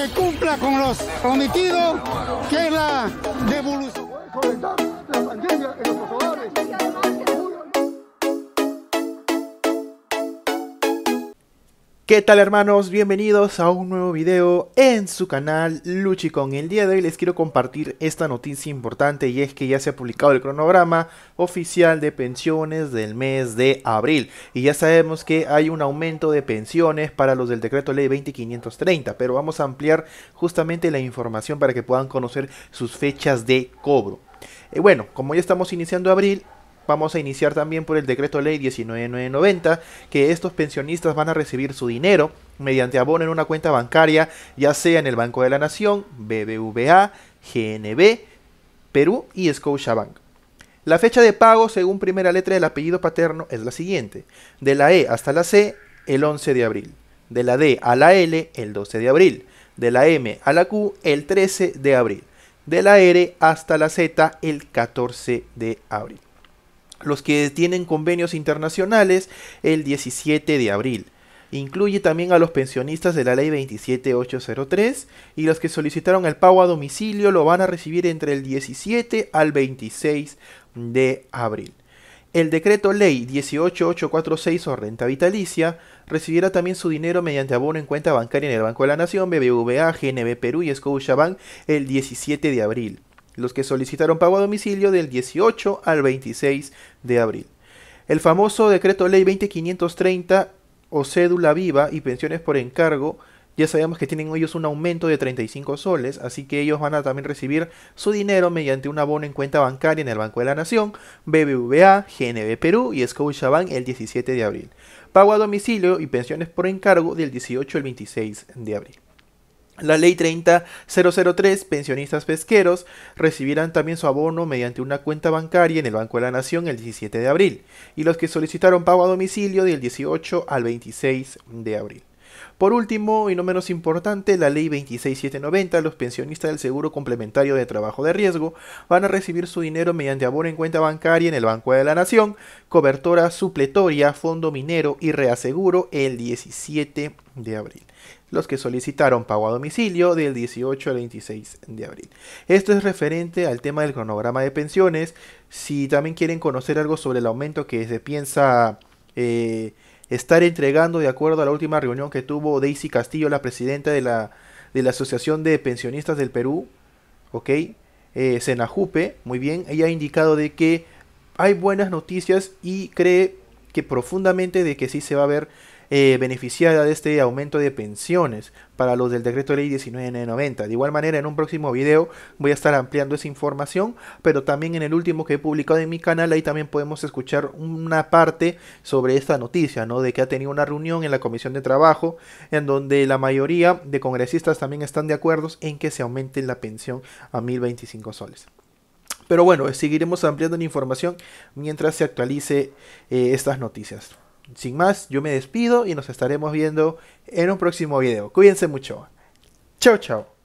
que cumpla con los prometidos, que es la devolución. Comenzar la pandemia en los hogares. ¿Qué tal hermanos? Bienvenidos a un nuevo video en su canal con El día de hoy les quiero compartir esta noticia importante y es que ya se ha publicado el cronograma oficial de pensiones del mes de abril. Y ya sabemos que hay un aumento de pensiones para los del decreto ley 2530, pero vamos a ampliar justamente la información para que puedan conocer sus fechas de cobro. Eh, bueno, como ya estamos iniciando abril, vamos a iniciar también por el decreto ley 19990, que estos pensionistas van a recibir su dinero mediante abono en una cuenta bancaria, ya sea en el Banco de la Nación, BBVA, GNB, Perú y Scotiabank. La fecha de pago, según primera letra del apellido paterno, es la siguiente: de la E hasta la C, el 11 de abril, de la D a la L, el 12 de abril, de la M a la Q, el 13 de abril, de la R hasta la Z, el 14 de abril los que tienen convenios internacionales el 17 de abril. Incluye también a los pensionistas de la ley 27803 y los que solicitaron el pago a domicilio lo van a recibir entre el 17 al 26 de abril. El decreto ley 18846 o renta vitalicia recibirá también su dinero mediante abono en cuenta bancaria en el Banco de la Nación, BBVA, GNB Perú y Scotiabank el 17 de abril los que solicitaron pago a domicilio del 18 al 26 de abril. El famoso decreto ley 20530 o cédula viva y pensiones por encargo, ya sabemos que tienen ellos un aumento de 35 soles, así que ellos van a también recibir su dinero mediante un abono en cuenta bancaria en el Banco de la Nación, BBVA, GNB Perú y Scotiabank el 17 de abril. Pago a domicilio y pensiones por encargo del 18 al 26 de abril. La ley 30003, pensionistas pesqueros, recibirán también su abono mediante una cuenta bancaria en el Banco de la Nación el 17 de abril y los que solicitaron pago a domicilio del 18 al 26 de abril. Por último, y no menos importante, la ley 26790, los pensionistas del Seguro Complementario de Trabajo de Riesgo van a recibir su dinero mediante abono en cuenta bancaria en el Banco de la Nación, cobertura supletoria, fondo minero y reaseguro el 17 de abril los que solicitaron pago a domicilio del 18 al 26 de abril. Esto es referente al tema del cronograma de pensiones. Si también quieren conocer algo sobre el aumento que se piensa eh, estar entregando de acuerdo a la última reunión que tuvo Daisy Castillo, la presidenta de la, de la Asociación de Pensionistas del Perú, ¿ok? Eh, Senajupe, muy bien, ella ha indicado de que hay buenas noticias y cree que profundamente de que sí se va a ver eh, beneficiada de este aumento de pensiones para los del decreto ley 1990. De igual manera, en un próximo video voy a estar ampliando esa información, pero también en el último que he publicado en mi canal, ahí también podemos escuchar una parte sobre esta noticia, ¿no? De que ha tenido una reunión en la Comisión de Trabajo, en donde la mayoría de congresistas también están de acuerdo en que se aumente la pensión a 1025 soles. Pero bueno, seguiremos ampliando la información mientras se actualice eh, estas noticias sin más, yo me despido y nos estaremos viendo en un próximo video. Cuídense mucho. Chao, chao.